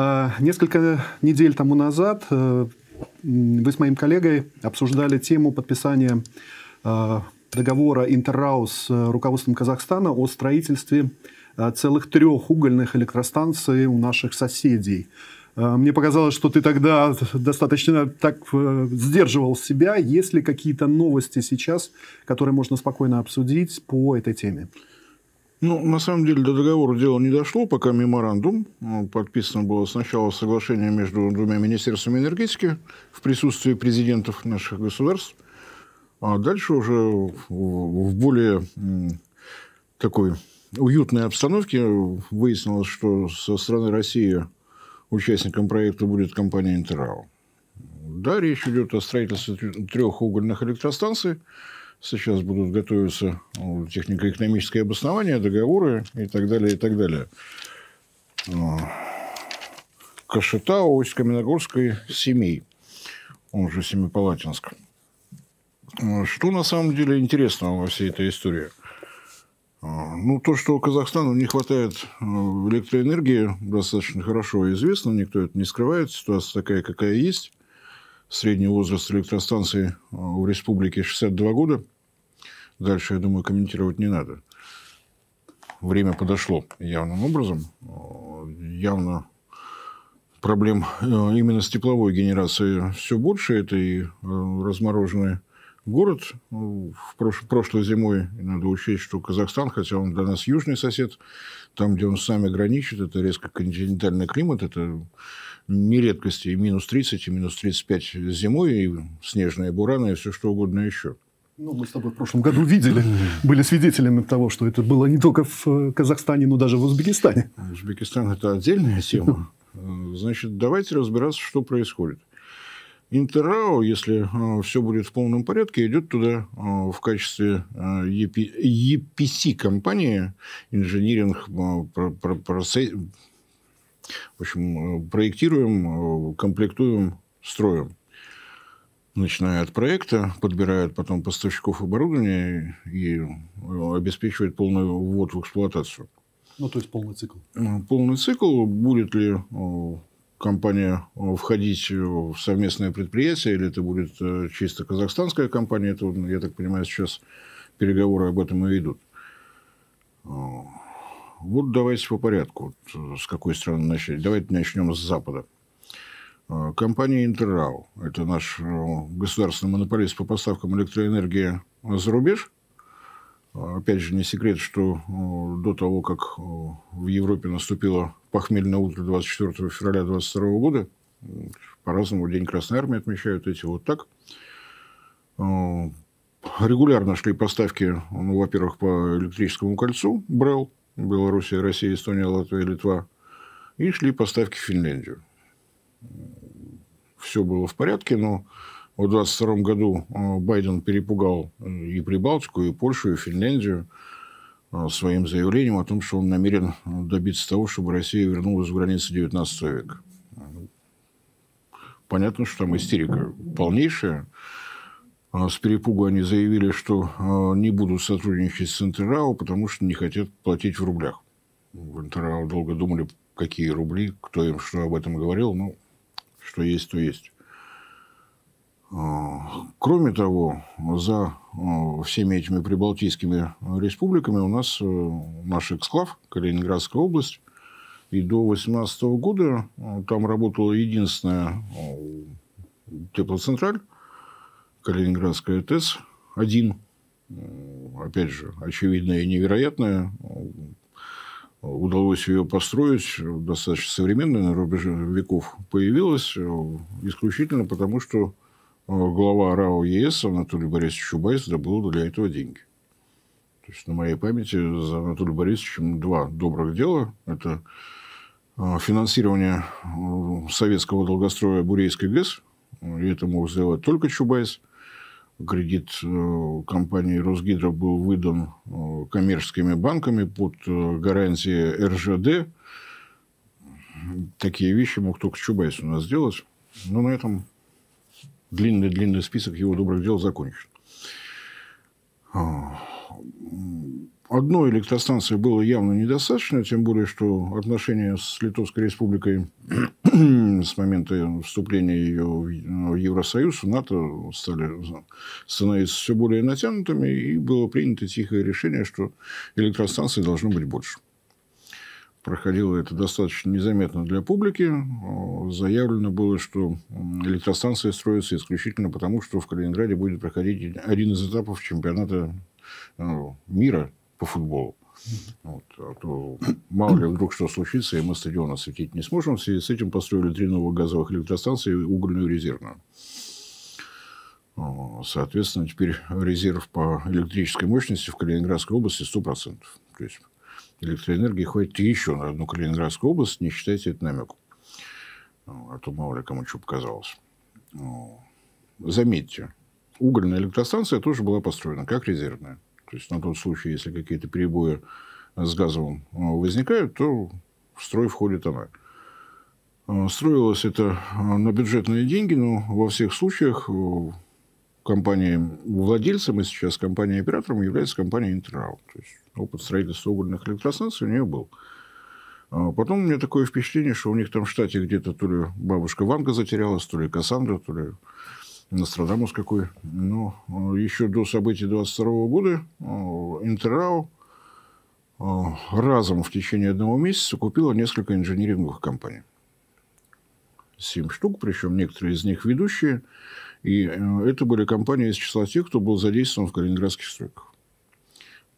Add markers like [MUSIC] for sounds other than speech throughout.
А, несколько недель тому назад э, вы с моим коллегой обсуждали тему подписания а, договора Интеррау с руководством Казахстана о строительстве а, целых трех угольных электростанций у наших соседей. Мне показалось, что ты тогда достаточно так э, сдерживал себя. Есть ли какие-то новости сейчас, которые можно спокойно обсудить по этой теме? Ну, на самом деле, до договора дело не дошло, пока меморандум э, подписано было сначала соглашение между двумя министерствами энергетики в присутствии президентов наших государств, а дальше уже в более такой уютной обстановке выяснилось, что со стороны России участником проекта будет компания «Интерау». Да, речь идет о строительстве трех угольных электростанций – сейчас будут готовиться ну, технико-экономическое обоснование, договоры и так далее, и так далее. Ну, Кашета, ось Каменогорской семей, он же Семипалатинск. Ну, что на самом деле интересного во всей этой истории? А, ну, то, что Казахстану не хватает э, электроэнергии, достаточно хорошо известно, никто это не скрывает, ситуация такая, какая есть. Средний возраст электростанции а, в республике 62 года. Дальше, я думаю, комментировать не надо. Время подошло явным образом. А, явно проблем э, именно с тепловой генерацией все больше. Это и э, размороженные город. Ну, в прош... прошлой зимой надо учесть, что Казахстан, хотя он для нас южный сосед, там, где он с нами граничит, это резко континентальный климат, это не редкость и минус 30, и минус 35 зимой, и снежные бураны, и все что угодно еще. Ну, мы с тобой в прошлом году видели, были свидетелями того, что это было не только в э, Казахстане, но даже в Узбекистане. Узбекистан – это отдельная тема. [LAUGHS] Значит, давайте разбираться, что происходит. Интеррао, если а, все будет в полном порядке, идет туда а, в качестве EPC-компании, а, инжиниринг, в общем, проектируем, комплектуем, строим. Начиная от проекта, подбирают потом поставщиков оборудования и обеспечивает полный ввод в эксплуатацию. Ну, то есть полный цикл. Полный цикл. Будет ли компания э, входить э, в совместное предприятие, или это будет э, чисто казахстанская компания, это, ну, я так понимаю, сейчас переговоры об этом и идут. Вот давайте по порядку, вот с какой страны начать. Давайте начнем с Запада. Компания Интеррау, это наш государственный монополист по поставкам электроэнергии за рубеж – Опять же, не секрет, что э, до того, как э, в Европе наступило похмельное утро 24 февраля 22 года, по-разному День Красной Армии отмечают эти вот так. Э, регулярно шли поставки, ну, во-первых, по электрическому кольцу БРЭЛ, Белоруссия, Россия, Эстония, Латвия, Литва, и шли поставки в Финляндию. Все было в порядке, но в 2022 году э, Байден перепугал э, и Прибалтику, и Польшу, и Финляндию э, своим заявлением о том, что он намерен добиться того, чтобы Россия вернулась в границы 19 века. Ну, понятно, что там истерика полнейшая. С перепугу они заявили, что не будут сотрудничать с Интеррау, потому что не хотят платить в рублях. В Интеррау долго думали, какие рубли, кто им что об этом говорил. но ну, что есть, то есть. Кроме того, за э, всеми этими прибалтийскими республиками у нас э, наш эксклав, Калининградская область, и до 2018 года э, там работала единственная теплоцентраль, Калининградская ТЭС, один. Опять же, очевидная и невероятная Удалось ее построить, достаточно современная, на рубеже веков появилась, исключительно потому, что глава РАО ЕС Анатолий Борисович Чубайс добыл для этого деньги. То есть на моей памяти за Анатолием Борисовичем два добрых дела. Это а, финансирование советского долгостроя Бурейской ГЭС. И это мог сделать только Чубайс. Кредит э, компании «Росгидро» был выдан э, коммерческими банками под э, гарантии РЖД. Такие вещи мог только Чубайс у нас сделать. Но на этом длинный-длинный список его добрых дел закончен. А, одной электростанции было явно недостаточно, тем более, что отношения с Литовской Республикой [CLEARS THROAT] с момента вступления ее в Евросоюз, в НАТО стали становиться все более натянутыми, и было принято тихое решение, что электростанций должно быть больше проходило это достаточно незаметно для публики. Заявлено было, что электростанция строится исключительно потому, что в Калининграде будет проходить один из этапов чемпионата э, мира по футболу. Вот. А то мало ли вдруг что случится, и мы стадион осветить не сможем. В связи с этим построили три новых газовых электростанции и угольную резервную. Э, соответственно, теперь резерв по электрической мощности в Калининградской области 100%. То есть электроэнергии хватит еще на одну Калининградскую область, не считайте это намеком. А, а то мало ли кому что показалось. Заметьте, угольная электростанция тоже была построена как резервная. То есть на тот случай, если какие-то перебои с газовым а, возникают, то в строй входит она. А, строилось это на бюджетные деньги, но во всех случаях компанией-владельцем и сейчас компанией-оператором является компания Интеррау. То есть опыт строительства угольных электростанций у нее был. А, потом у меня такое впечатление, что у них там в штате где-то то ли бабушка Ванга затерялась, то ли Кассандра, то ли Нострадамус какой. Но а, еще до событий 22 года а, Интеррау разом в течение одного месяца купила несколько инжиниринговых компаний. Семь штук, причем некоторые из них ведущие – и э, это были компании из числа тех, кто был задействован в калининградских стройках.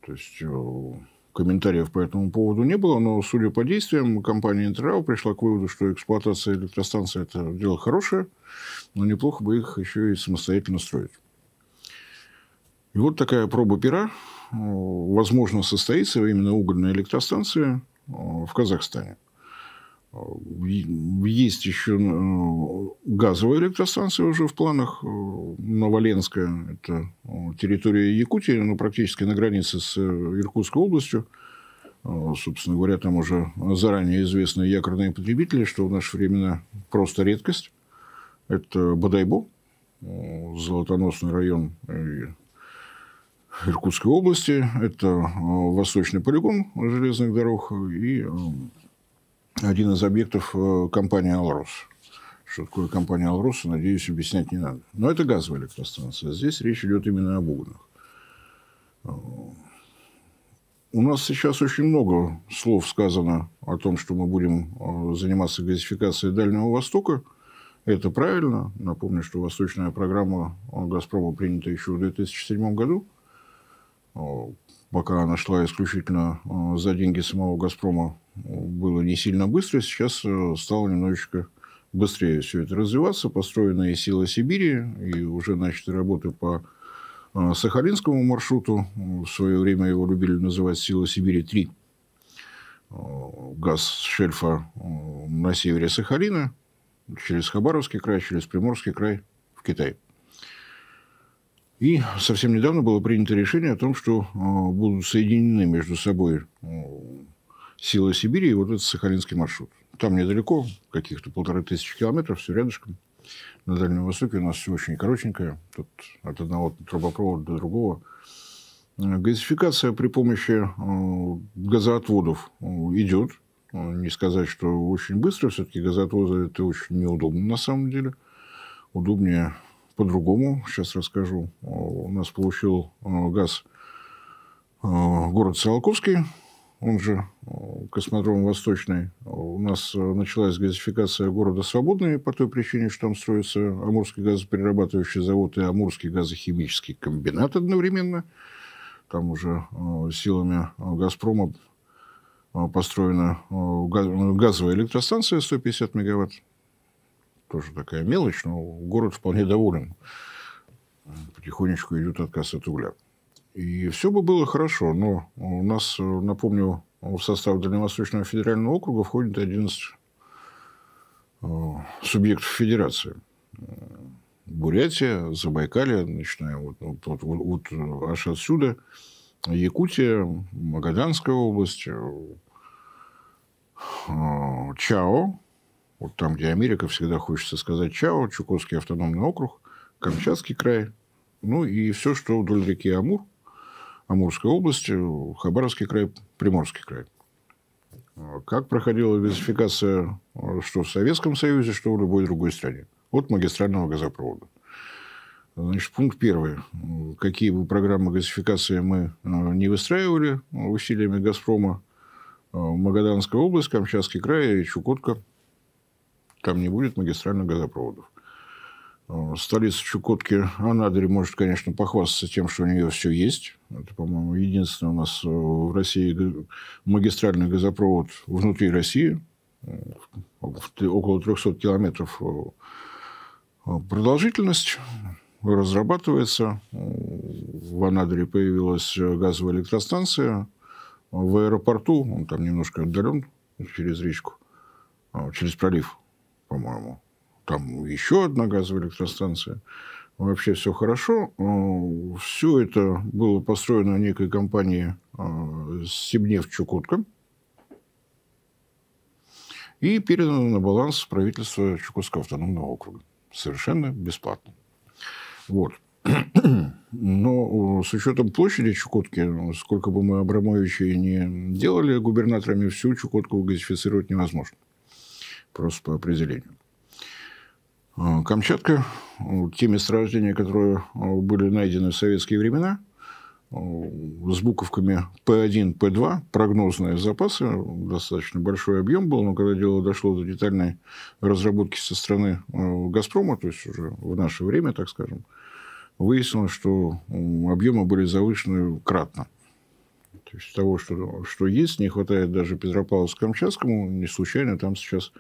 То есть э, комментариев по этому поводу не было, но, судя по действиям, компания Интерау пришла к выводу, что эксплуатация электростанции – это дело хорошее, но неплохо бы их еще и самостоятельно строить. И вот такая проба пера, э, возможно, состоится именно угольная электростанция в Казахстане. Э, есть еще э, газовая электростанция уже в планах. Э, Новоленская – это территория Якутии, но ну, практически на границе с Иркутской областью. Собственно говоря, там уже заранее известны якорные потребители, что в наши времена просто редкость. Это Бадайбо, золотоносный район Иркутской области. Это восточный полигон железных дорог и один из объектов э, компании «Алрос». Что такое компания «Алроса», надеюсь, объяснять не надо. Но это газовая электростанция. Здесь речь идет именно об угнах. Э, у нас сейчас очень много слов сказано о том, что мы будем э, заниматься газификацией Дальнего Востока. Это правильно. Напомню, что восточная программа «Газпрома» принята еще в 2007 году. Пока она шла исключительно за деньги самого «Газпрома», было не сильно быстро, сейчас э, стало немножечко быстрее все это развиваться. Построена и сила Сибири, и уже начаты работы по э, Сахалинскому маршруту. В свое время его любили называть «Сила Сибири-3». Э, газ шельфа на севере Сахалина, через Хабаровский край, через Приморский край в Китай. И совсем недавно было принято решение о том, что будут соединены между собой силой Сибири и вот этот Сахалинский маршрут. Там недалеко, каких-то полторы тысячи километров, все рядышком. На Дальнем Востоке у нас все очень коротенькое. Тут от одного трубопровода до другого. Э, газификация при помощи э, газоотводов э, идет. Не сказать, что очень быстро. Все-таки газоотводы это очень неудобно на самом деле. Удобнее по-другому. Сейчас расскажу. У нас получил газ город Солоковский он же э, космодром Восточный, у нас э, началась газификация города Свободный по той причине, что там строится Амурский газоперерабатывающий завод и Амурский газохимический комбинат одновременно. Там уже э, силами «Газпрома» построена газовая электростанция 150 мегаватт. Тоже такая мелочь, но город вполне доволен. Потихонечку идет отказ от угля. И все бы было хорошо, но у нас, напомню, в состав Дальневосточного федерального округа входит 11 э, субъектов федерации. Бурятия, Забайкалье, начиная вот, вот, вот, вот аж отсюда, Якутия, Магаданская область, э, э, Чао, вот там, где Америка, всегда хочется сказать Чао, Чукотский автономный округ, Камчатский край, ну и все, что вдоль реки Амур – Амурской области, Хабаровский край, Приморский край. А как проходила газификация что в Советском Союзе, что в любой другой стране от магистрального газопровода. Значит, пункт первый. Какие бы программы газификации мы а, не выстраивали усилиями «Газпрома», а, Магаданская область, Камчатский край и Чукотка, там не будет магистральных газопроводов. Э, Столица Чукотки, Анадырь может, конечно, похвастаться тем, что у нее все есть. Это, по-моему, единственный у нас э, в России магистральный газопровод внутри России, э, около 300 километров продолжительность разрабатывается. В Анадыре появилась газовая электростанция. В аэропорту, он там немножко отдален через речку, через пролив, по-моему, там еще одна газовая электростанция, вообще все хорошо. Э, все это было построено некой компанией э, Сибнефть Чукотка и передано на баланс правительства Чукотского автономного округа. Совершенно бесплатно. Вот. [CLEARS THROAT] Но э, с учетом площади Чукотки, ну, сколько бы мы Абрамовичей не делали губернаторами, всю Чукотку газифицировать невозможно. Просто по определению. Э, Камчатка, э, те месторождения, которые э, были найдены в советские времена, с буковками п 1 п 2 прогнозные запасы, достаточно большой объем был, но когда дело дошло до детальной разработки со стороны «Газпрома», то есть уже в наше время, так скажем, выяснилось, что объемы были завышены кратно. То есть того, что, что есть, не хватает даже Петропавловск-Камчатскому, не случайно там сейчас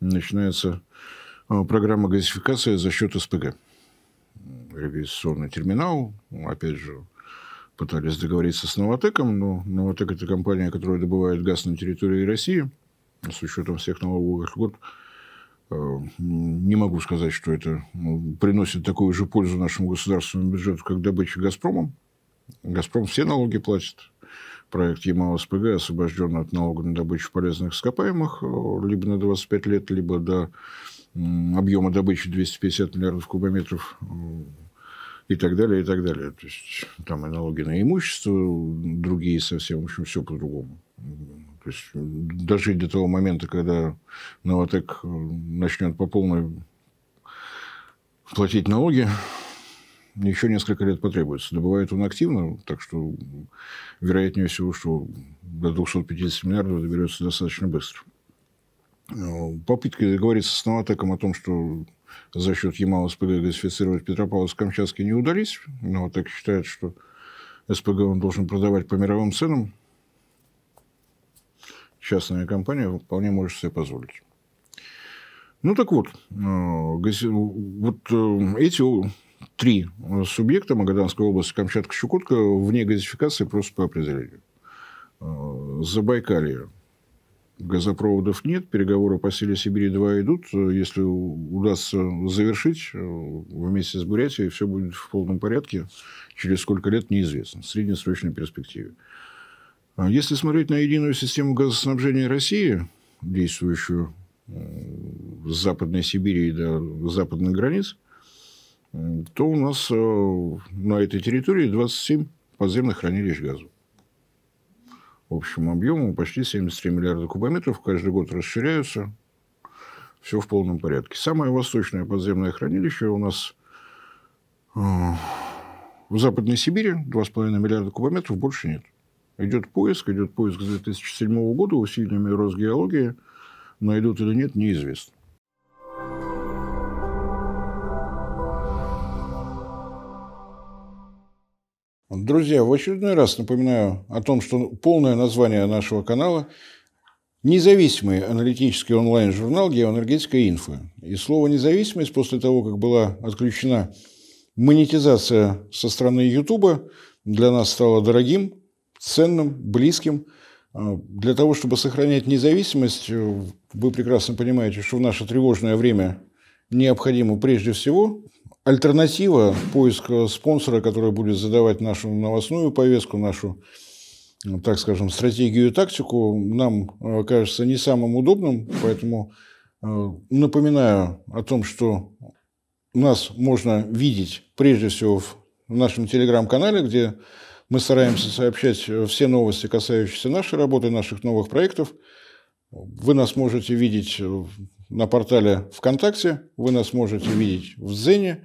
начинается Э, программа газификации за счет СПГ. Ревизационный терминал, опять же, пытались договориться с Новотеком, но Новотек – это компания, которая добывает газ на территории России, с учетом всех налоговых Год э, Не могу сказать, что это ну, приносит такую же пользу нашему государственному бюджету, как добыча «Газпромом». «Газпром» все налоги платит. Проект Ямал-СПГ освобожден от налога на добычу полезных ископаемых э, либо на 25 лет, либо до объема добычи 250 миллиардов кубометров э, и так далее, и так далее. То есть там и налоги на имущество, другие совсем, в общем, все по-другому. То есть дожить до того момента, когда Новотек э, начнет по полной платить налоги, еще несколько лет потребуется. Добывает он активно, так что вероятнее всего, что до 250 миллиардов доберется достаточно быстро. Ну, попытки договориться с Новотеком о том, что за счет Ямала СПГ газифицировать Петропавловск-Камчатский не удались. Новотек считает, что СПГ он должен продавать по мировым ценам. Частная компания вполне может себе позволить. Ну так вот, э, вот э, эти три субъекта Магаданская область, Камчатка, Чукотка вне газификации просто по определению. Э, Забайкалье газопроводов нет, переговоры по силе Сибири-2 идут. Если удастся завершить э, вместе с Бурятией, все будет в полном порядке. Через сколько лет неизвестно, в среднесрочной перспективе. А если смотреть на единую систему газоснабжения России, действующую э, с Западной Сибири до западных границ, э, то у нас на этой территории 27 подземных хранилищ газа общему объему почти 73 миллиарда кубометров, каждый год расширяются, все в полном порядке. Самое восточное подземное хранилище у нас э, в Западной Сибири, 2,5 миллиарда кубометров, больше нет. Идет поиск, идет поиск с 2007 года усилиями Росгеологии, найдут или нет, неизвестно. Друзья, в очередной раз напоминаю о том, что полное название нашего канала – независимый аналитический онлайн-журнал «Геоэнергетика инфо». И слово «независимость» после того, как была отключена монетизация со стороны Ютуба, для нас стало дорогим, ценным, близким. А, для того, чтобы сохранять независимость, вы прекрасно понимаете, что в наше тревожное время необходимо прежде всего альтернатива, поиск э, спонсора, который будет задавать нашу новостную повестку, нашу, так скажем, стратегию и тактику, нам э, кажется не самым удобным. Поэтому э, напоминаю о том, что нас можно видеть прежде всего в нашем телеграм-канале, где мы стараемся сообщать все новости, касающиеся нашей работы, наших новых проектов. Вы нас можете видеть на портале ВКонтакте, вы нас можете видеть в Дзене,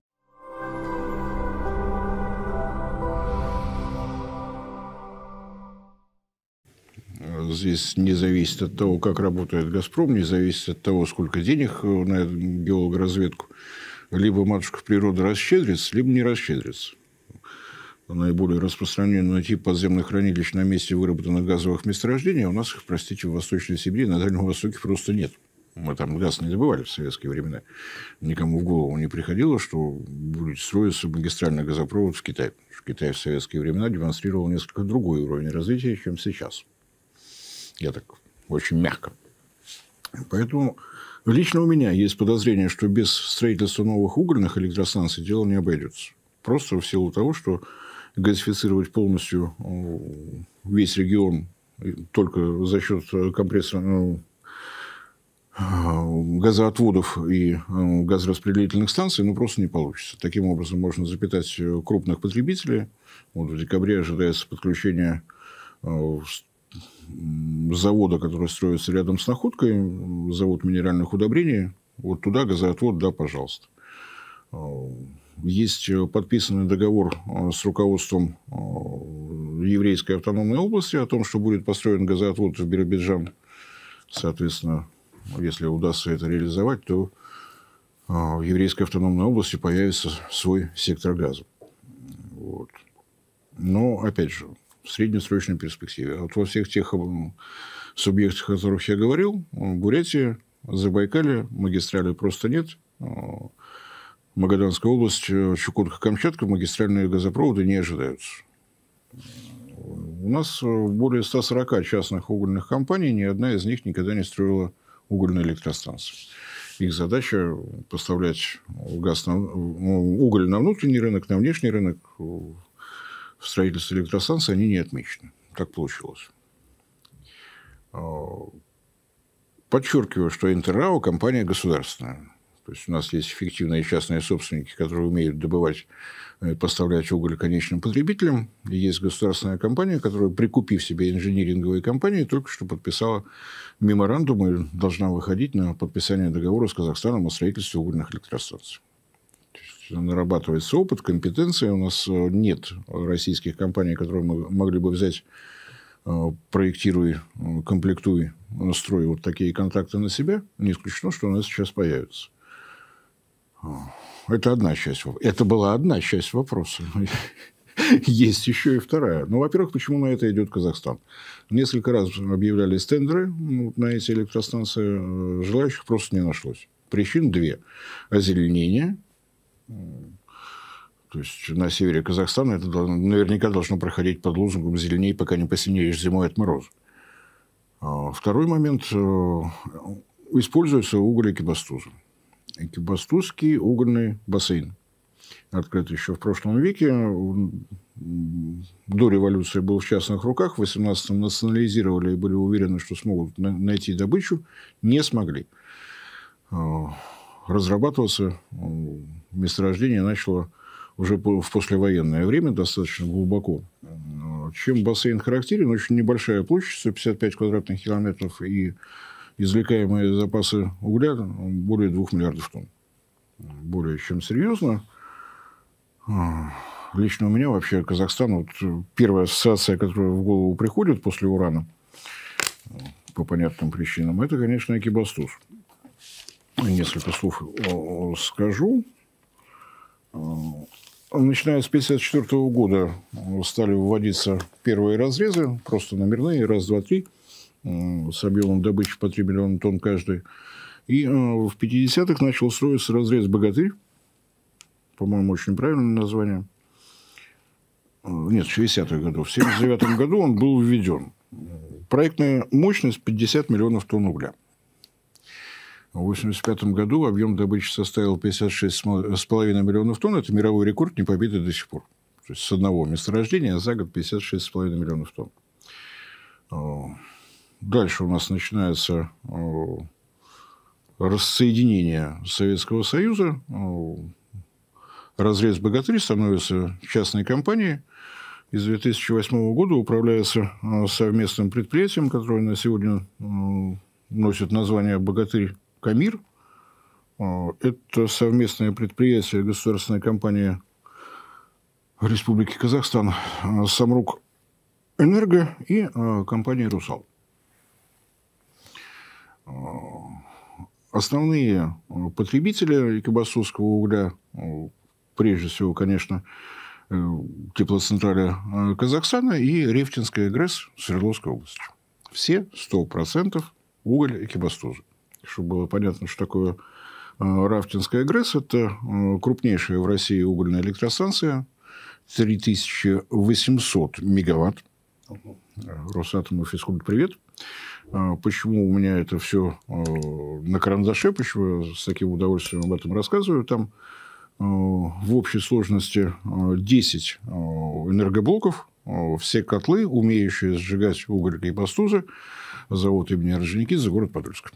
здесь не зависит от того, как работает «Газпром», не зависит от того, сколько денег э, на геологоразведку. Либо матушка природа расщедрится, либо не расщедрится. Наиболее распространенный тип подземных хранилищ на месте выработанных газовых месторождений, у нас их, простите, в Восточной Сибири, на Дальнем Востоке просто нет. Мы там газ не добывали в советские времена. Никому в голову не приходило, что будет строиться магистральный газопровод в Китае. В Китае в советские времена демонстрировал несколько другой уровень развития, чем сейчас. Я так очень мягко. Поэтому лично у меня есть подозрение, что без строительства новых угольных электростанций дело не обойдется. Просто в силу того, что газифицировать полностью э, весь регион э, только за счет э, компрессора, ну, газоотводов и газораспределительных станций ну, просто не получится. Таким образом, можно запитать крупных потребителей. Вот в декабре ожидается подключение завода, который строится рядом с находкой, завод минеральных удобрений, вот туда газоотвод, да, пожалуйста. А, есть э, подписанный договор э, с руководством э, еврейской автономной области о том, что будет построен газоотвод в Биробиджан. Соответственно, если удастся это реализовать, то в еврейской автономной области появится свой сектор газа. Вот. Но, опять же, в среднесрочной перспективе. А вот во всех тех субъектах, о которых я говорил, э, Бурятия, Забайкалье, магистрали просто нет. Э, Магаданская область, э, Чукотка-Камчатка, магистральные газопроводы не ожидаются. У нас более 140 частных угольных компаний, ни одна из них никогда не строила угольные электростанции. Их задача поставлять газ на, уголь на внутренний рынок, на внешний рынок, в строительстве электростанции, они не отмечены. Так получилось. А, подчеркиваю, что Интеррау компания государственная. То есть у нас есть эффективные частные собственники, которые умеют добывать э, поставлять уголь конечным потребителям. И есть государственная компания, которая, прикупив себе инжиниринговые компании, только что подписала меморандум и должна выходить на подписание договора с Казахстаном о строительстве угольных электростанций нарабатывается опыт, компетенции. У нас э, нет российских компаний, которые мы могли бы взять э, проектируй, э, комплектуй, строй вот такие контакты на себя, не исключено, что у нас сейчас появится. Это одна часть. Это была одна часть вопроса. [LAUGHS] Есть еще и вторая. Ну, во-первых, почему на это идет Казахстан? Несколько раз объявлялись тендеры ну, на эти электростанции. Желающих просто не нашлось. Причин две. Озеленение – то есть на севере Казахстана это наверняка должно проходить под лозунгом «зеленей, пока не посинеешь зимой от мороза». А, второй момент. Э, используется уголь углекибастузы. Экибастузский угольный бассейн. Открыт еще в прошлом веке. До революции был в частных руках. В 18-м национализировали и были уверены, что смогут найти добычу. Не смогли. А, разрабатываться э, месторождение начало уже в послевоенное время достаточно глубоко. Э, чем бассейн характерен? Очень небольшая площадь, 155 квадратных километров, и извлекаемые запасы угля э, более 2 миллиардов тонн. Более чем серьезно. Лично у меня вообще Казахстан, вот первая ассоциация, которая в голову приходит после урана, по понятным причинам, это, конечно, экибастуз несколько слов э, скажу. Э, начиная с 1954 года э, стали вводиться первые разрезы, просто номерные, раз, два, три, с объемом добычи по 3 миллиона тонн каждый. И в 50-х начал строиться разрез «Богатырь», по-моему, очень правильное название. Нет, в 60-х годах. В 79 году он был введен. Проектная мощность 50 миллионов тонн угля. В 1985 году объем добычи составил 56,5 миллионов тонн. Это мировой рекорд, не побитый до сих пор. То есть с одного месторождения а за год 56,5 миллионов тонн. Дальше у нас начинается рассоединение Советского Союза. Разрез богатырь становится частной компанией. И с 2008 года управляется совместным предприятием, которое на сегодня носит название «Богатырь Камир. А, это совместное предприятие государственной компании Республики Казахстан, а, Самрук Энерго и а, компании Русал. Основные потребители экобасовского угля, прежде всего, конечно, э, теплоцентрали Казахстана и Рефтинская ГРЭС Свердловской области. Все 100% уголь экибастуза чтобы было понятно, что такое э, Рафтинская ГРЭС. Это э, крупнейшая в России угольная электростанция, 3800 мегаватт. Э, Росатому физкульт привет. Почему у меня это все на карандаше, почему я с таким удовольствием об этом рассказываю. Там в общей сложности 10 энергоблоков, все котлы, умеющие сжигать уголь и бастузы, завод имени за город Подольск.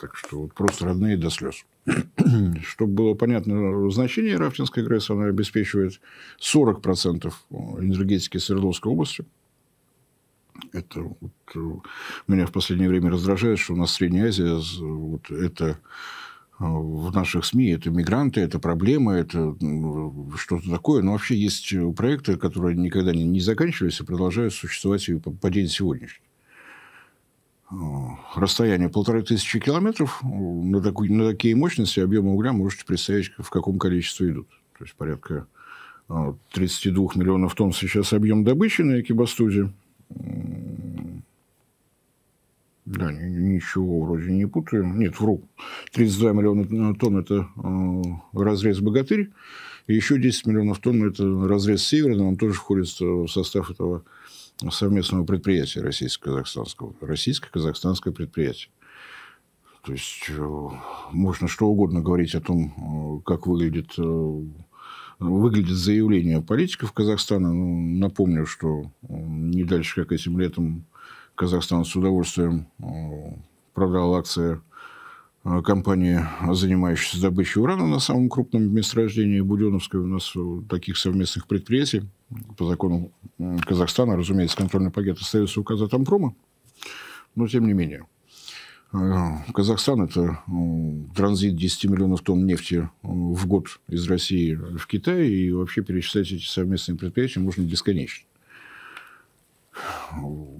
Так что вот просто родные до слез. [CLEARS THROAT] Чтобы было понятно значение Рафтинской ГРЭС, она обеспечивает 40% энергетики Свердловской области. Это вот, э, меня в последнее время раздражает, что у нас Средняя Азия, вот это э, в наших СМИ, это мигранты, это проблема, это э, что-то такое. Но вообще есть проекты, которые никогда не, не заканчиваются, продолжают существовать и по, по день сегодняшний. Э, расстояние полторы тысячи километров, на, такой, на такие мощности объемы угля можете представить, в каком количестве идут. То есть порядка 32 э, миллионов тонн сейчас объем добычи на Экибастузе. Да, ничего вроде не путаю. Нет, вру. 32 миллиона э, тонн – это разрез «Богатырь». И еще 10 миллионов тонн – это разрез «Северный». Он тоже входит в состав этого совместного предприятия российско-казахстанского. Российско-казахстанское предприятие. То есть э, можно что угодно говорить о том, э, как выглядит, э, выглядит заявление политиков Казахстана. Ну, напомню, что не дальше, как этим летом, Казахстан с удовольствием продал акции Э, Компании, занимающиеся добычей урана на самом крупном месторождении Буденовской. У нас э, таких совместных предприятий по закону Казахстана, разумеется, контрольный пакет остается у Казатомпрома. Но тем не менее. Э, Казахстан – это транзит 10 миллионов тонн нефти в год из России в Китай. И вообще перечислять эти совместные предприятия можно бесконечно.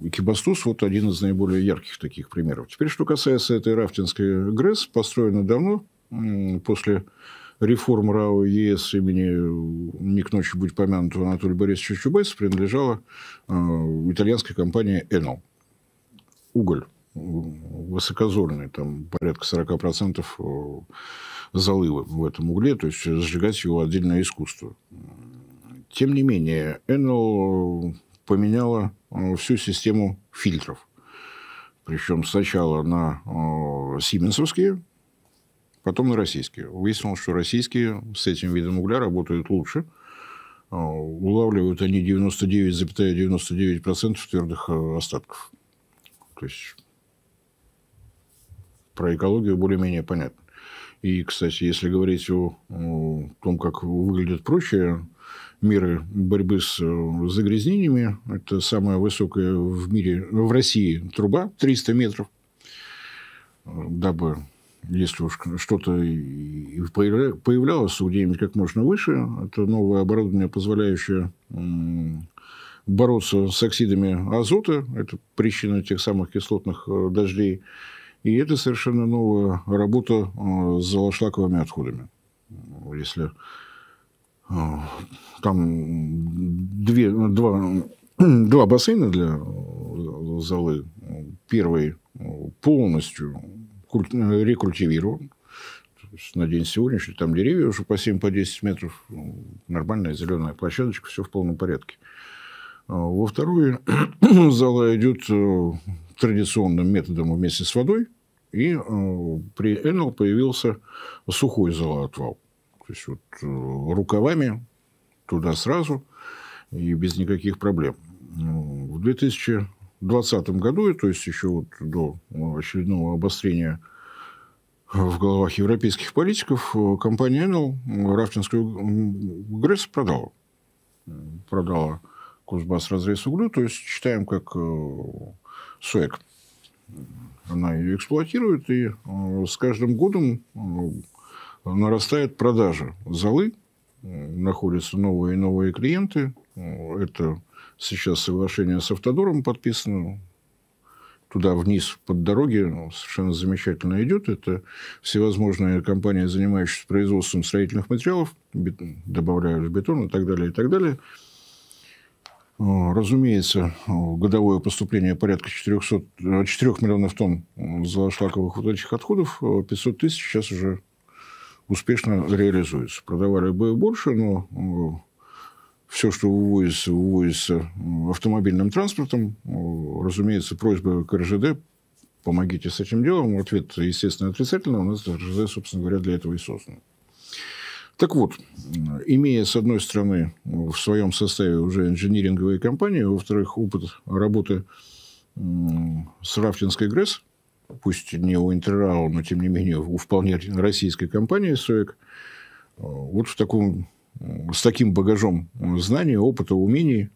Экибастуз – вот один из наиболее ярких таких примеров. Теперь, что касается этой рафтинской ГРЭС, построена давно, после реформ РАО ЕС имени не к ночи будь помянутого Анатолия Борисовича Чубайса принадлежала э, итальянской компании «Энел». Уголь высокозольный, там порядка 40% э, залывы в этом угле, то есть сжигать его отдельное искусство. Тем не менее, Enel поменяла Э, всю систему фильтров. Причем сначала на э, сименсовские, потом на российские. Выяснилось, что российские с этим видом угля работают лучше. Э, улавливают они 99,99% ,99 твердых остатков. То есть про экологию более-менее понятно. И, кстати, если говорить о, о том, как выглядят прочие меры борьбы с э, загрязнениями. Это самая высокая в мире, в России труба, 300 метров, э, дабы если уж что-то появлялось где-нибудь как можно выше, это новое оборудование, позволяющее бороться с оксидами азота, это причина тех самых кислотных э, дождей, и это совершенно новая работа с золошлаковыми отходами. Если там две, два, [CLEARS THROAT] два бассейна для залы. Первый полностью рекультивирован. На день сегодняшний там деревья уже по 7-10 по 10 метров. Нормальная зеленая площадочка, все в полном порядке. А во вторую [CLEARS THROAT] зала идет э, традиционным методом вместе с водой. И э, при Энел появился сухой золоотвал. То есть вот э, рукавами туда сразу и без никаких проблем. Ну, в 2020 году, то есть еще вот до очередного обострения в головах европейских политиков, э, компания Enel Рафтинскую ГРЭС продала. Продала Кузбасс разрез углю, то есть читаем как э, СОЭК. Она ее эксплуатирует, и с каждым годом нарастают продажи залы находятся новые и новые клиенты. Это сейчас соглашение с Автодором подписано. Туда вниз под дороги ну, совершенно замечательно идет. Это всевозможные компании, занимающиеся производством строительных материалов, добавляют бетон и так далее, и так далее. Э, разумеется, годовое поступление порядка 400, 4 э, миллионов тонн золошлаковых вот этих отходов, 500 э, тысяч сейчас уже успешно реализуется. Продавали бы больше, но э, все, что вывозится, вывозится автомобильным транспортом. Э, разумеется, просьба к РЖД помогите с этим делом. Ответ, естественно, отрицательный. У нас РЖД, собственно говоря, для этого и создан. Так вот, имея, с одной стороны, в своем составе уже инжиниринговые компании, во-вторых, опыт работы с Рафтинской ГРЭС – пусть не у Интеррау, но тем не менее у вполне российской компании СОЭК, э, вот в таком, э, с таким багажом знаний, опыта, умений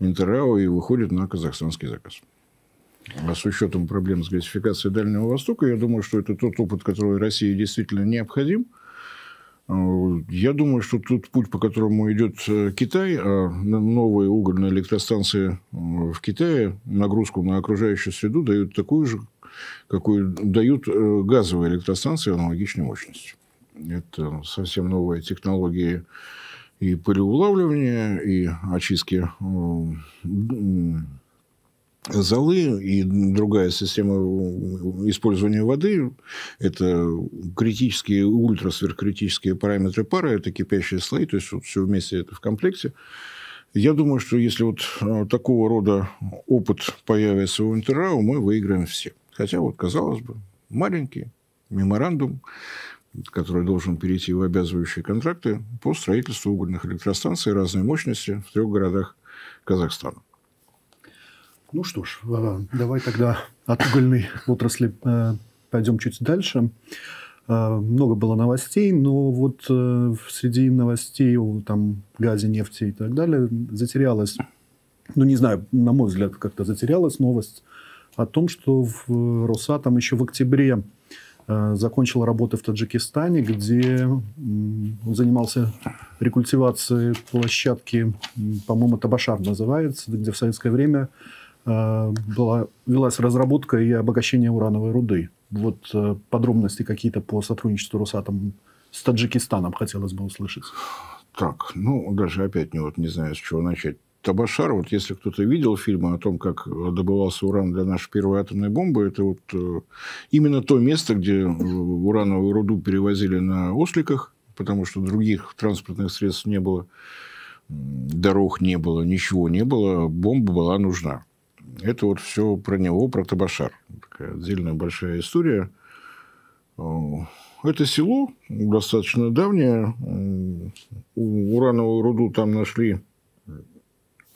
Интеррау и выходит на казахстанский заказ. А с учетом проблем с газификацией Дальнего Востока, я думаю, что это тот опыт, который России действительно необходим. Э, я думаю, что тот путь, по которому идет Китай, а новые угольные электростанции в Китае нагрузку на окружающую среду дают такую же, какую дают э, газовые электростанции аналогичной мощности. Это совсем новые технологии и пылеулавливания, и очистки э, золы и другая система использования воды – это критические, ультрасверхкритические параметры пара, это кипящие слои, то есть вот все вместе это в комплекте. Я думаю, что если вот э, такого рода опыт появится у Интеррау, мы выиграем все. Хотя вот, казалось бы, маленький меморандум, который должен перейти в обязывающие контракты по строительству угольных электростанций разной мощности в трех городах Казахстана. Ну что ж, а, давай тогда от угольной отрасли э, пойдем чуть дальше. А, много было новостей, но вот э, среди новостей о там, газе, нефти и так далее затерялась, ну не знаю, на мой взгляд, как-то затерялась новость о том, что в э, Росатом еще в октябре э, закончил работы в Таджикистане, где занимался рекультивацией площадки, по-моему, Табашар называется, где в советское время э, была, велась разработка и обогащение урановой руды. Вот подробности какие-то по сотрудничеству Росатом с Таджикистаном хотелось бы услышать. Так, ну, даже опять не, вот, не знаю, с чего начать. Табашар, вот если кто-то видел фильмы о том, как добывался уран для нашей первой атомной бомбы, это вот э, именно то место, где э, урановую руду перевозили на осликах, потому что других транспортных средств не было, дорог не было, ничего не было, бомба была нужна. Это вот все про него, про Табашар. Такая отдельная большая история. Э, это село достаточно давнее. Урановую руду там нашли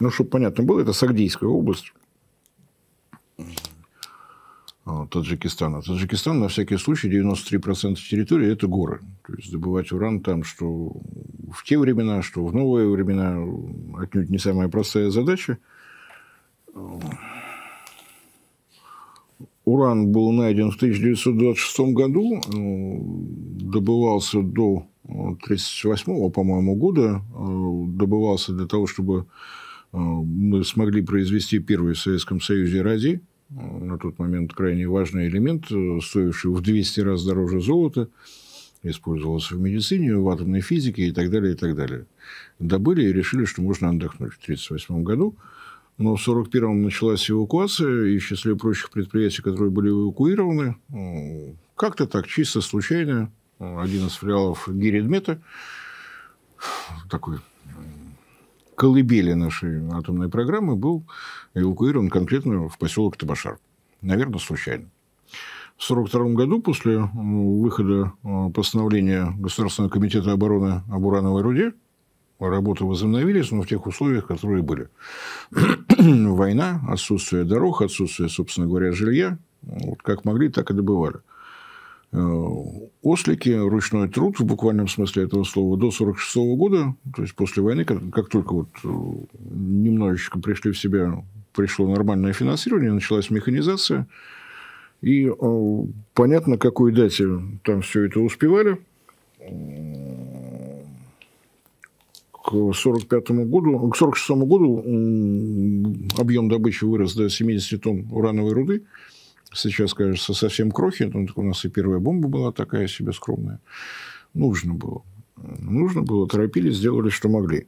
ну, чтобы понятно было, это Сагдийская область а, Таджикистана. Таджикистан, на всякий случай, 93% территории – это горы. То есть, добывать уран там, что в те времена, что в новые времена, отнюдь не самая простая задача. Уран был найден в 1926 году, э, добывался до 1938, э, по-моему, года, э, добывался для того, чтобы Э, мы смогли произвести первый в Советском Союзе ради, э, на тот момент крайне важный элемент, э, стоивший в 200 раз дороже золота, использовался в медицине, в атомной физике и так далее, и так далее. Добыли и решили, что можно отдохнуть в 1938 году. Но в 1941 началась эвакуация, и в числе прочих предприятий, которые были эвакуированы, как-то так, чисто случайно, один из филиалов Гиридмета, такой колыбели нашей атомной программы был эвакуирован конкретно в поселок Табашар. Наверное, случайно. В 1942 году, после э, выхода э, постановления Государственного комитета обороны об урановой руде, работы возобновились, но в тех условиях, которые были. [CLEARS THROAT] Война, отсутствие дорог, отсутствие, собственно говоря, жилья. Вот как могли, так и добывали. Э, ослики, ручной труд в буквальном смысле этого слова до 1946 года, то есть после войны, как, как только вот э, немножечко пришли в себя, пришло нормальное финансирование, началась механизация, и э, понятно, какой дате там все это успевали. К 1945 году, к 46 году объем добычи вырос до 70 тонн урановой руды сейчас кажется совсем крохи, но ну, у нас и первая бомба была такая себе скромная. Нужно было. Нужно было, торопились, сделали, что могли.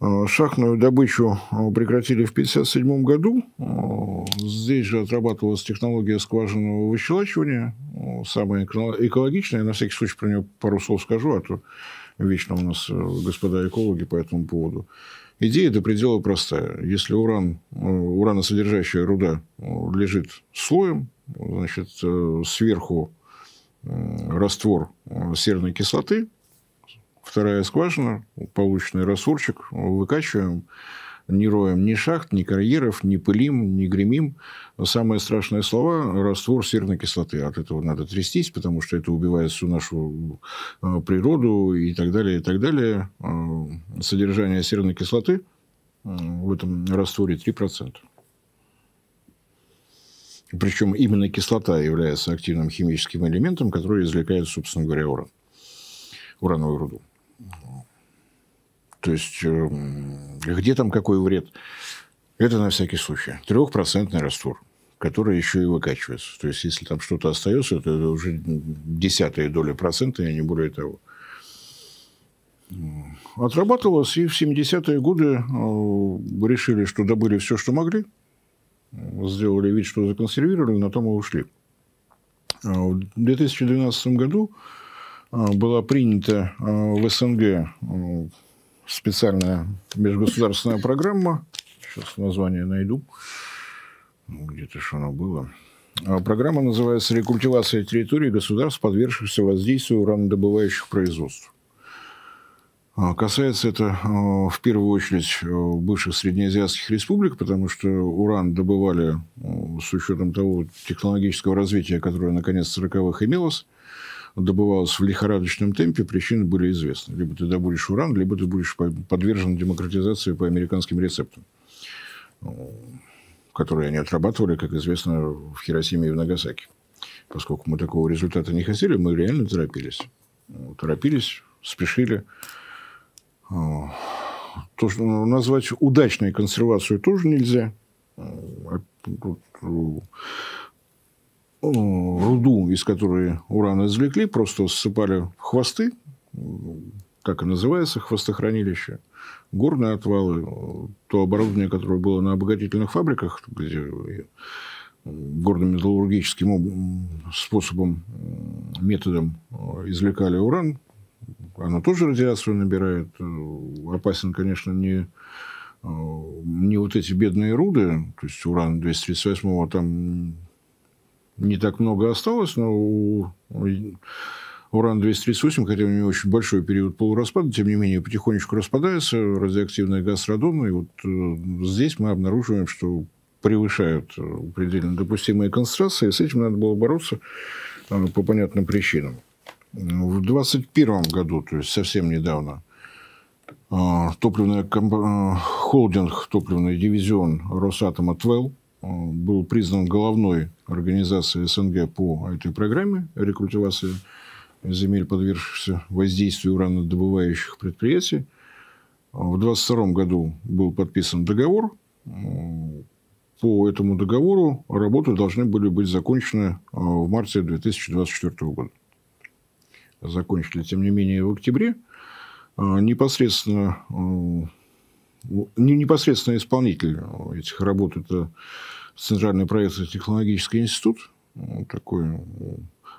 А, шахтную добычу а, прекратили в 1957 году. А, здесь же отрабатывалась технология скважинного выщелачивания, самая экологичная. на всякий случай про нее пару слов скажу, а то вечно у нас э, господа экологи по этому поводу Идея до предела простая. Если уран, э, ураносодержащая руда э, лежит слоем, значит, э, сверху раствор серной кислоты, вторая скважина, полученный растворчик, выкачиваем, не роем ни шахт, ни карьеров, не пылим, не гремим. самые страшные слова – раствор серной кислоты. От этого надо трястись, потому что это убивает всю нашу э, природу и так далее, и так далее. Э, содержание серной кислоты э, в этом растворе 3%. Причем именно кислота является активным химическим элементом, который извлекает, собственно говоря, уран, урановую руду. То есть, э, где там какой вред? Это на всякий случай. Трехпроцентный раствор, который еще и выкачивается. То есть, если там что-то остается, то это уже десятая доля процента, и не более того. Отрабатывалось, и в 70-е годы э, решили, что добыли все, что могли, сделали вид, что законсервировали, на том и ушли. А в 2012 году э, была принята в СНГ специальная межгосударственная программа. Сейчас название найду. Ну, где-то что оно было. А программа называется «Рекультивация территории государств, подвергшихся воздействию уранодобывающих производств». А, касается это а, в первую очередь бывших среднеазиатских республик, потому что уран добывали с учетом того технологического развития, которое наконец конец 40-х имелось, добывалось в лихорадочном темпе, причины были известны. Либо ты добудешь уран, либо ты будешь подвержен демократизации по американским рецептам, которые они отрабатывали, как известно, в Хиросиме и в Нагасаке. Поскольку мы такого результата не хотели, мы реально торопились. Торопились, спешили. То, что ну, назвать удачной консервацию тоже нельзя ну, руду, из которой уран извлекли, просто ссыпали в хвосты, так и называется хвостохранилище, горные отвалы, то оборудование, которое было на обогатительных фабриках, где э, горно-металлургическим способом, э, методом э, извлекали уран, оно тоже радиацию набирает. Опасен, конечно, не, не вот эти бедные руды, то есть уран-238, там не так много осталось, но у уран-238, хотя у него очень большой период полураспада, тем не менее потихонечку распадается радиоактивный газ радон, и вот э, здесь мы обнаруживаем, что превышают предельно допустимые концентрации, и с этим надо было бороться э, по понятным причинам. В 2021 году, то есть совсем недавно, э, топливный комп... холдинг, топливный дивизион Росатома 12 Э, был признан головной организацией СНГ по этой программе рекультивации земель, подвергшихся воздействию уранодобывающих предприятий. Э, в 2022 году был подписан договор. Э, по этому договору работы должны были быть закончены в марте 2024 года. Закончили, тем не менее, в октябре. Непосредственно непосредственно исполнитель этих работ это Центральный проектно-технологический институт, э, такой э,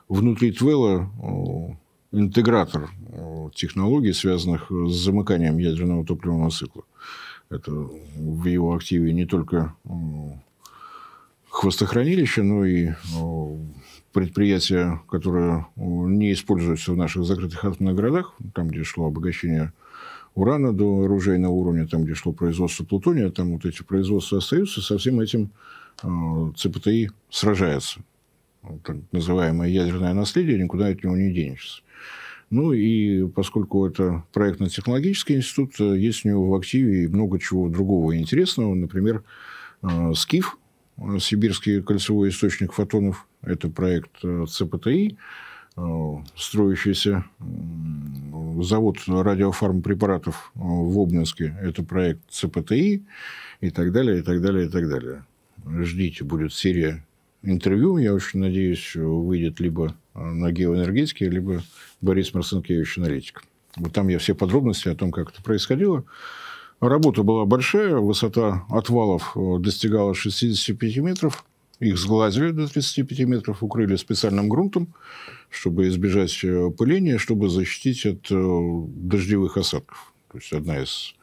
внутри Твела э, интегратор технологий, связанных с замыканием ядерного топливного цикла. Это в его активе не только хвостохранилище, но и предприятия, которые не используются в наших закрытых атомных городах, там, где шло обогащение урана до оружейного уровня, там, где шло производство плутония, там вот эти производства остаются, со всем этим ЦПТИ сражается. Так называемое ядерное наследие, никуда от него не денешься. Ну и поскольку это проектно-технологический институт, э, есть у него в активе много чего другого интересного. Например, э, СКИФ, э, Сибирский кольцевой источник фотонов, это проект ЦПТИ, строящийся завод радиофармпрепаратов в Обнинске, это проект ЦПТИ и так далее, и так далее, и так далее ждите, будет серия интервью. Я очень надеюсь, выйдет либо э, на геоэнергетике, либо Борис Марсенкевич аналитик. Вот там я все подробности о том, как это происходило. Работа была большая, высота отвалов э, достигала 65 метров. Их сглазили до 35 метров, укрыли специальным грунтом, чтобы избежать э, пыления, чтобы защитить от дождевых осадков. То есть одна из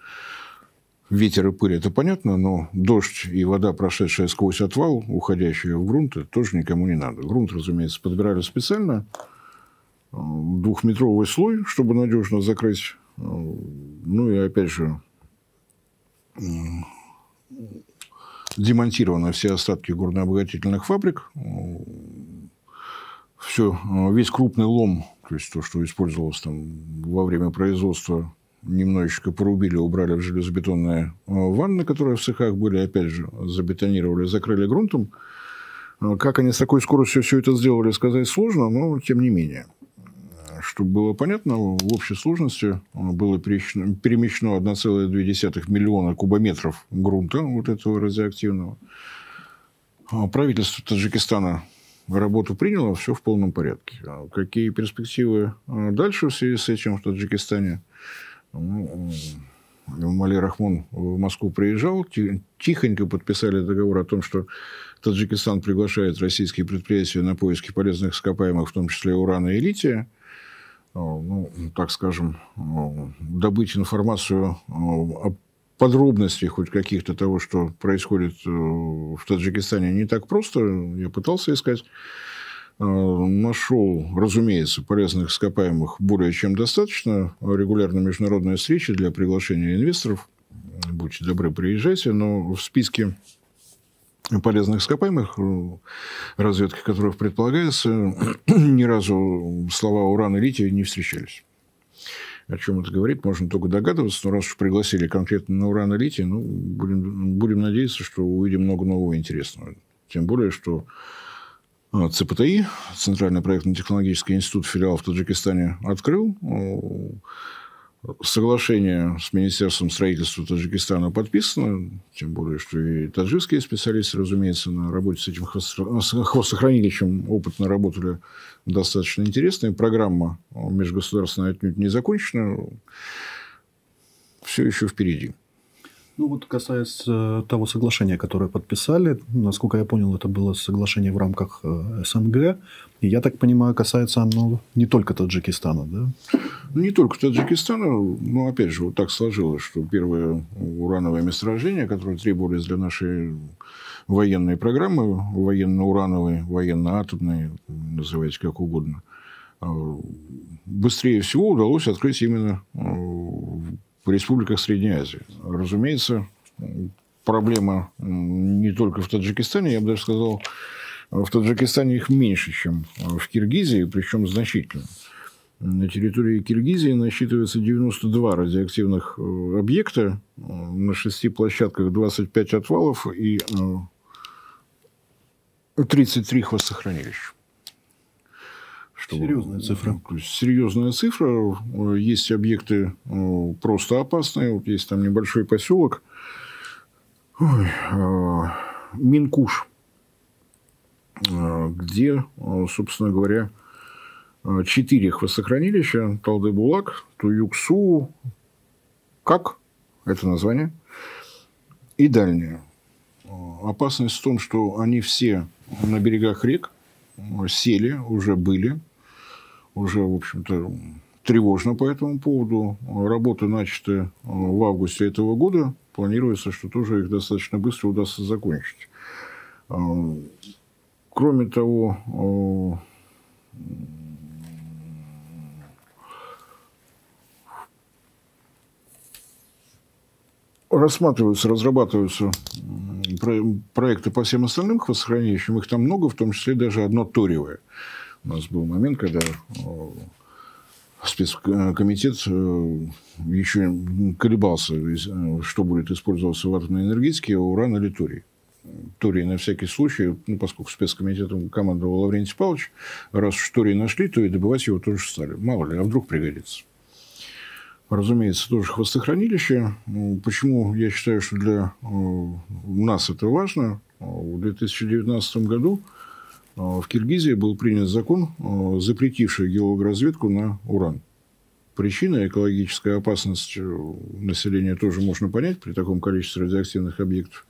Ветер и пыль – это понятно, но дождь и вода, прошедшая сквозь отвал, уходящая в грунт, это тоже никому не надо. Грунт, разумеется, подбирали специально, двухметровый слой, чтобы надежно закрыть. Ну и опять же, демонтированы все остатки горнообогатительных фабрик. Все, весь крупный лом, то есть то, что использовалось там во время производства немножечко порубили, убрали в железобетонные э, ванны, которые в цехах были, опять же, забетонировали, закрыли грунтом. Э, как они с такой скоростью все это сделали, сказать сложно, но тем не менее. Чтобы было понятно, в общей сложности э, было перемещено 1,2 миллиона кубометров грунта вот этого радиоактивного. А правительство Таджикистана работу приняло, все в полном порядке. А какие перспективы дальше в связи с этим в Таджикистане? Ну, Мали Рахмон в Москву приезжал, тихонько подписали договор о том, что Таджикистан приглашает российские предприятия на поиски полезных ископаемых, в том числе урана и лития. Э, ну, так скажем, э, добыть информацию э, о подробностях хоть каких-то того, что происходит в Таджикистане, не так просто. Я пытался искать. Э, нашел, разумеется, полезных ископаемых более чем достаточно. Регулярно международные встречи для приглашения инвесторов. Будьте добры, приезжайте. Но в списке полезных ископаемых, э, разведки которых предполагается, [CLEARS THROAT] ни разу слова уран и лития не встречались. О чем это говорит, можно только догадываться. Но раз уж пригласили конкретно на уран и литий, ну, будем, будем надеяться, что увидим много нового интересного. Тем более, что Э, ЦПТИ, Центральный проектно-технологический институт, филиал в Таджикистане, открыл. Э, соглашение с Министерством строительства Таджикистана подписано, тем более, что и таджикские специалисты, разумеется, на работе с этим хвостохранилищем опытно работали достаточно интересно. И программа э, межгосударственная отнюдь не закончена. Все еще впереди. Ну вот касаясь того соглашения, которое подписали, насколько я понял, это было соглашение в рамках э, СНГ, и я так понимаю, касается оно не только Таджикистана, да? Ну, не только Таджикистана, но опять же, вот так сложилось, что первое урановое месторождение, которое требовались для нашей военной программы, военно-урановые, военно-атомные, называйте как угодно, э, быстрее всего удалось открыть именно э, в республиках Средней Азии. Разумеется, проблема не только в Таджикистане, я бы даже сказал, в Таджикистане их меньше, чем в Киргизии, причем значительно. На территории Киргизии насчитывается 92 радиоактивных э, объекта, на шести площадках 25 отвалов и 33 э, хвостохранилища. Что серьезная цифра. Серьезная цифра. Есть объекты э, просто опасные. Вот есть там небольшой поселок. Ой, а, Минкуш. А, где, э, собственно говоря, э, четыре хвостохранилища. Талдыбулак, Туюксу, как это название, и дальнее. Опасность в том, что они все на берегах рек сели, уже были – уже, в общем-то, тревожно по этому поводу. Работы начаты э, в августе этого года. Планируется, что тоже их достаточно быстро удастся закончить. Э, кроме того, э, рассматриваются, разрабатываются проекты по всем остальным хвостохранилищам. Их там много, в том числе даже одно ториевое. У нас был момент, когда э, спецкомитет э, еще колебался, э, что будет использоваться в атомной энергетике, уран или торий. Торий на всякий случай, ну, поскольку спецкомитетом командовал Лаврентий Павлович, раз уж Торий нашли, то и добывать его тоже стали. Мало ли, а вдруг пригодится. Разумеется, тоже хвостохранилище. Ну, почему я считаю, что для нас это важно? В 2019 году Э, в Киргизии был принят закон, э, запретивший геологоразведку на уран. Причина – экологическая опасность э, населения тоже можно понять при таком количестве радиоактивных объектов.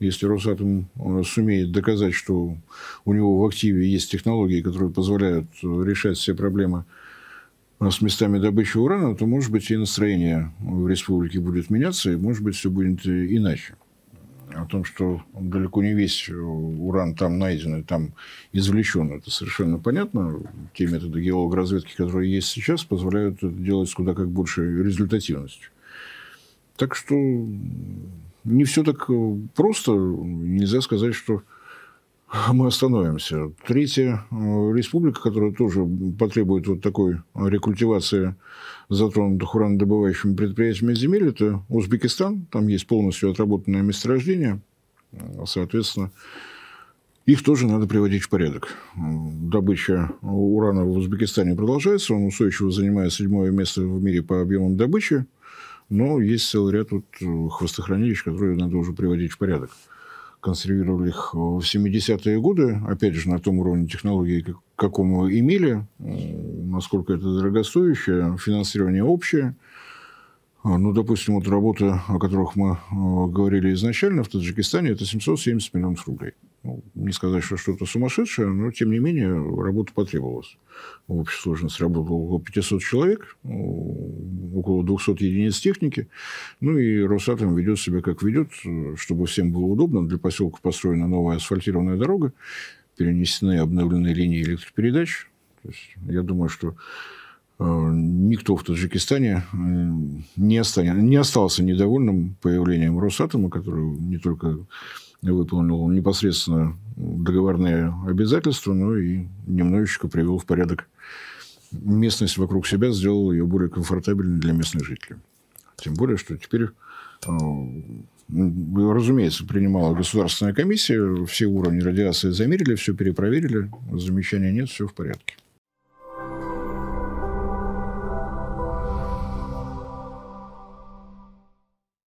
Если Росатом сумеет доказать, что у него в активе есть технологии, которые позволяют решать все проблемы с местами добычи урана, то, может быть, и настроение в республике будет меняться, и, может быть, все будет иначе о том, что далеко не весь э, уран там найден и там извлечен, это совершенно понятно. Те методы геологоразведки, которые есть сейчас, позволяют это делать с куда как большей результативностью. Так что не все так э, просто. Нельзя сказать, что мы остановимся. Третья э, республика, которая тоже потребует вот такой рекультивации затронутых уранодобывающими предприятиями земель, это Узбекистан, там есть полностью отработанное месторождение, соответственно, их тоже надо приводить в порядок. Добыча урана в Узбекистане продолжается, он устойчиво занимает седьмое место в мире по объемам добычи, но есть целый ряд вот хвостохранилищ, которые надо уже приводить в порядок консервировали их в 70-е годы, опять же, на том уровне технологий, как, какому имели, насколько это дорогостоящее, финансирование общее. А, ну, допустим, вот работы, о которых мы э, говорили изначально в Таджикистане, это 770 миллионов рублей ну, не сказать, что что-то сумасшедшее, но, тем не менее, работа потребовалась. В общей сложности работало около 500 человек, ну, около 200 единиц техники. Ну и Росатом ведет себя как ведет, чтобы всем было удобно. Для поселка построена новая асфальтированная дорога, перенесены обновленные линии электропередач. То есть, я думаю, что э, никто в Таджикистане э, не, останется, не остался недовольным появлением Росатома, который не только выполнил непосредственно договорные обязательства, но ну и немножечко привел в порядок местность вокруг себя, сделал ее более комфортабельной для местных жителей. Тем более, что теперь, а, ну, разумеется, принимала государственная комиссия, все уровни радиации замерили, все перепроверили, замечаний нет, все в порядке.